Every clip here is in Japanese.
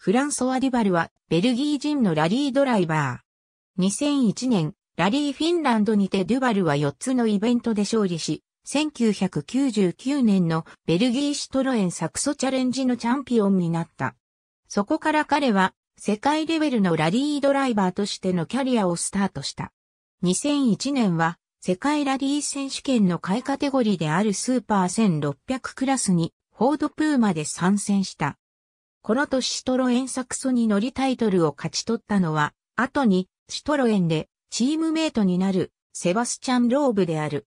フランソワ・デュバルはベルギー人のラリードライバー。2001年、ラリーフィンランドにてデュバルは4つのイベントで勝利し、1999年のベルギーシトロエンサクソチャレンジのチャンピオンになった。そこから彼は世界レベルのラリードライバーとしてのキャリアをスタートした。2001年は世界ラリー選手権の買いカテゴリーであるスーパー1600クラスにフォードプーマで参戦した。この年シトロエンサクソに乗りタイトルを勝ち取ったのは、後にシトロエンでチームメイトになるセバスチャン・ローブである。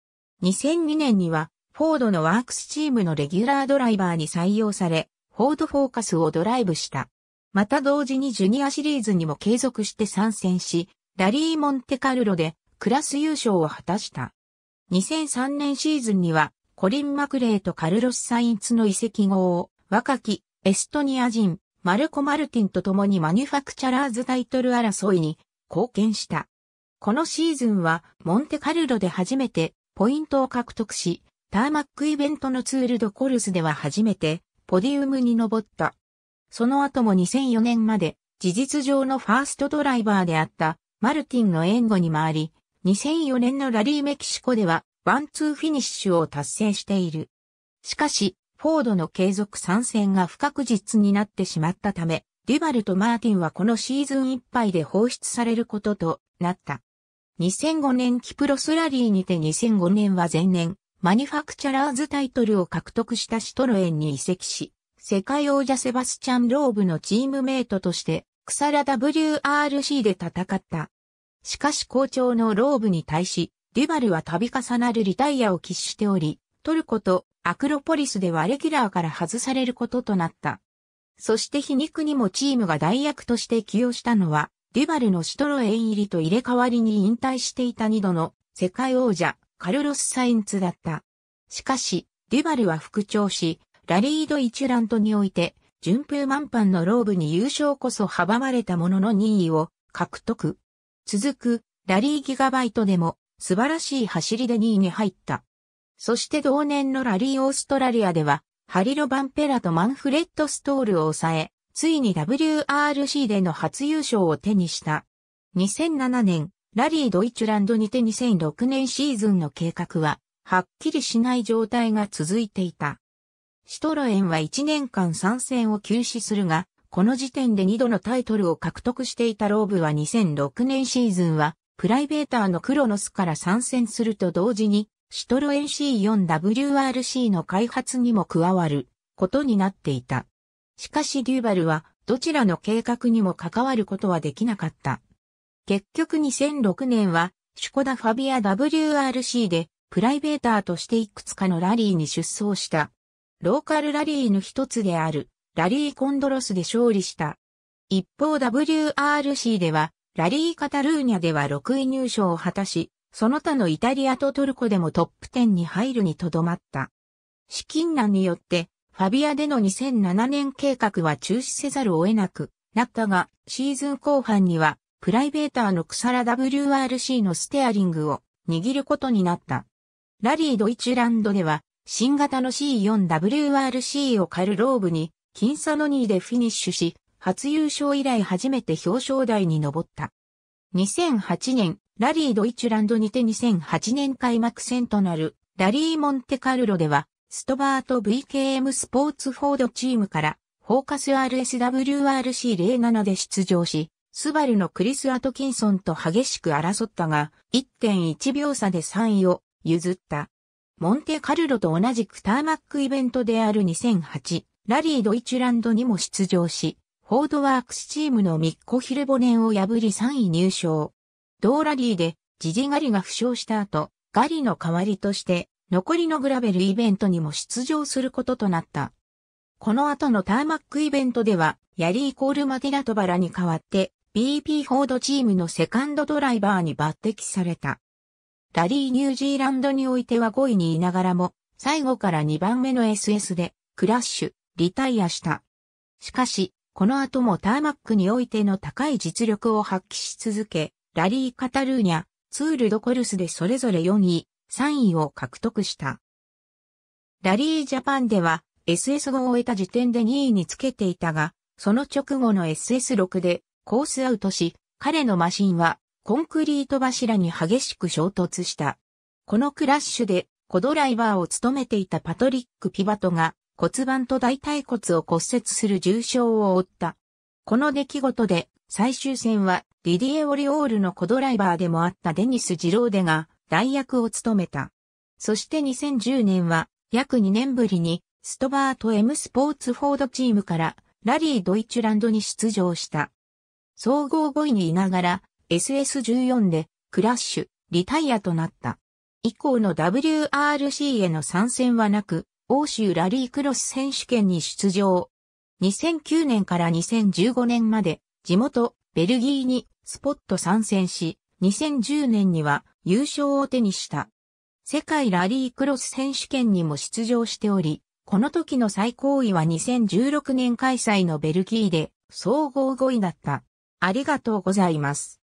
2002年にはフォードのワークスチームのレギュラードライバーに採用され、フォードフォーカスをドライブした。また同時にジュニアシリーズにも継続して参戦し、ラリー・モンテカルロでクラス優勝を果たした。2003年シーズンにはコリン・マクレーとカルロス・サインツの移籍後を若きエストニア人、マルコ・マルティンと共にマニュファクチャラーズタイトル争いに貢献した。このシーズンはモンテカルロで初めてポイントを獲得し、ターマックイベントのツールドコルスでは初めてポディウムに登った。その後も2004年まで事実上のファーストドライバーであったマルティンの援護に回り、2004年のラリーメキシコではワンツーフィニッシュを達成している。しかし、フォードの継続参戦が不確実になってしまったため、デュバルとマーティンはこのシーズンいっぱいで放出されることとなった。2005年キプロスラリーにて2005年は前年、マニファクチャラーズタイトルを獲得したシトロエンに移籍し、世界王者セバスチャン・ローブのチームメイトとして、クサラ WRC で戦った。しかし好調のローブに対し、デュバルは度重なるリタイアを喫しており、トルコとアクロポリスではレギュラーから外されることとなった。そして皮肉にもチームが代役として起用したのは、デュバルのシトロエン入りと入れ替わりに引退していた二度の世界王者、カルロス・サインツだった。しかし、デュバルは復調し、ラリード一覧とにおいて、順風満帆のローブに優勝こそ阻まれたものの2位を獲得。続く、ラリーギガバイトでも素晴らしい走りで2位に入った。そして同年のラリーオーストラリアでは、ハリロ・バンペラとマンフレッド・ストールを抑え、ついに WRC での初優勝を手にした。2007年、ラリードイツランドにて2006年シーズンの計画は、はっきりしない状態が続いていた。シトロエンは1年間参戦を休止するが、この時点で2度のタイトルを獲得していたローブは2006年シーズンは、プライベーターのクロノスから参戦すると同時に、シトロエン C4WRC の開発にも加わることになっていた。しかしデューバルはどちらの計画にも関わることはできなかった。結局2006年はシュコダファビア WRC でプライベーターとしていくつかのラリーに出走した。ローカルラリーの一つであるラリーコンドロスで勝利した。一方 WRC ではラリーカタルーニャでは6位入賞を果たし、その他のイタリアとトルコでもトップ10に入るにとどまった。資金難によって、ファビアでの2007年計画は中止せざるを得なくなったが、シーズン後半には、プライベーターのクサラ WRC のステアリングを握ることになった。ラリードイチュランドでは、新型の C4WRC をカルローブに、ンサノニーでフィニッシュし、初優勝以来初めて表彰台に上った。2008年、ラリードイチュランドにて2008年開幕戦となるラリーモンテカルロでは、ストバート VKM スポーツフォードチームから、フォーカス RSWRC07 で出場し、スバルのクリス・アトキンソンと激しく争ったが、1.1秒差で3位を譲った。モンテカルロと同じくターマックイベントである2008、ラリードイチュランドにも出場し、フォードワークスチームのミッコ・ヒルボネンを破り3位入賞。同ラリーで、ジジガリが負傷した後、ガリの代わりとして、残りのグラベルイベントにも出場することとなった。この後のターマックイベントでは、ヤリー・コール・マティラ・トバラに代わって、BP フォードチームのセカンドドライバーに抜擢された。ラリー・ニュージーランドにおいては5位にいながらも、最後から2番目の SS で、クラッシュ、リタイアした。しかし、この後もターマックにおいての高い実力を発揮し続け、ラリー・カタルーニャ、ツール・ド・コルスでそれぞれ4位、3位を獲得した。ラリー・ジャパンでは SS5 を終えた時点で2位につけていたが、その直後の SS6 でコースアウトし、彼のマシンはコンクリート柱に激しく衝突した。このクラッシュで、コドライバーを務めていたパトリック・ピバトが骨盤と大腿骨を骨折する重傷を負った。この出来事で最終戦は、ディディエ・オリオールのコドライバーでもあったデニス・ジローデが、代役を務めた。そして2010年は、約2年ぶりに、ストバート M スポーツフォードチームから、ラリー・ドイチランドに出場した。総合5位にいながら、SS14 で、クラッシュ、リタイアとなった。以降の WRC への参戦はなく、欧州ラリークロス選手権に出場。2009年から2015年まで、地元、ベルギーにスポット参戦し、2010年には優勝を手にした。世界ラリークロス選手権にも出場しており、この時の最高位は2016年開催のベルギーで総合5位だった。ありがとうございます。